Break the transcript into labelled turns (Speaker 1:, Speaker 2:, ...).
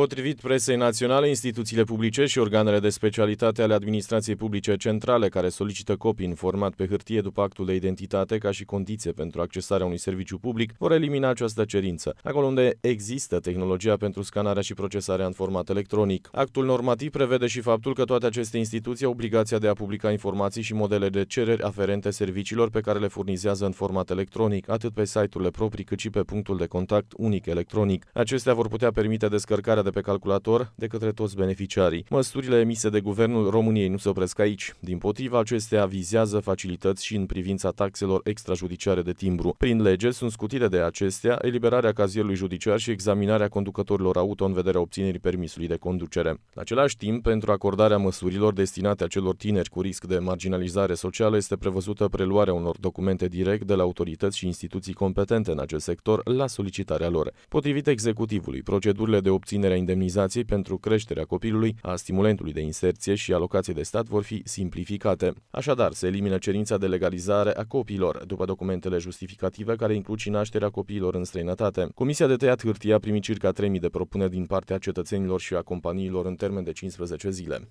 Speaker 1: Potrivit presei naționale, instituțiile publice și organele de specialitate ale administrației publice centrale care solicită copii în format pe hârtie după actul de identitate ca și condiție pentru accesarea unui serviciu public vor elimina această cerință, acolo unde există tehnologia pentru scanarea și procesarea în format electronic. Actul normativ prevede și faptul că toate aceste instituții au obligația de a publica informații și modele de cereri aferente serviciilor pe care le furnizează în format electronic, atât pe site-urile proprii cât și pe punctul de contact unic electronic. Acestea vor putea permite descărcarea de de pe calculator de către toți beneficiarii. Măsurile emise de Guvernul României nu se opresc aici. Din potriva, acestea vizează facilități și în privința taxelor extrajudiciare de timbru. Prin lege sunt scutite de acestea eliberarea cazierului judiciar și examinarea conducătorilor auto în vederea obținerii permisului de conducere. În același timp, pentru acordarea măsurilor destinate acelor tineri cu risc de marginalizare socială este prevăzută preluarea unor documente direct de la autorități și instituții competente în acest sector la solicitarea lor. Potrivit executivului, procedurile de obținere obținerea indemnizației pentru creșterea copilului, a stimulentului de inserție și alocație de stat vor fi simplificate. Așadar, se elimină cerința de legalizare a copiilor, după documentele justificative care includ și nașterea copiilor în străinătate. Comisia de tăiat hârtie a primit circa 3.000 de propuneri din partea cetățenilor și a companiilor în termen de 15 zile.